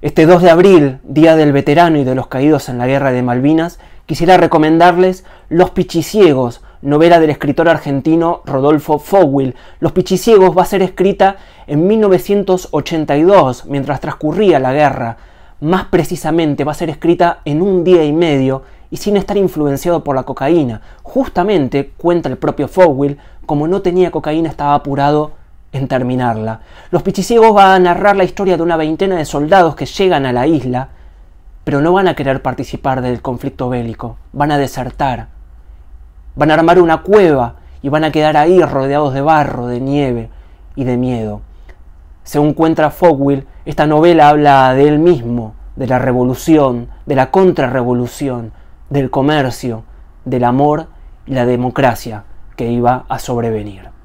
Este 2 de abril, Día del Veterano y de los Caídos en la Guerra de Malvinas, quisiera recomendarles Los Pichiciegos, novela del escritor argentino Rodolfo Fowil. Los Pichiciegos va a ser escrita en 1982, mientras transcurría la guerra. Más precisamente, va a ser escrita en un día y medio y sin estar influenciado por la cocaína. Justamente, cuenta el propio Fowil como no tenía cocaína estaba apurado en terminarla. Los pichiciegos van a narrar la historia de una veintena de soldados que llegan a la isla, pero no van a querer participar del conflicto bélico, van a desertar, van a armar una cueva y van a quedar ahí rodeados de barro, de nieve y de miedo. Según cuenta Fogwill, esta novela habla de él mismo, de la revolución, de la contrarrevolución, del comercio, del amor y la democracia que iba a sobrevenir.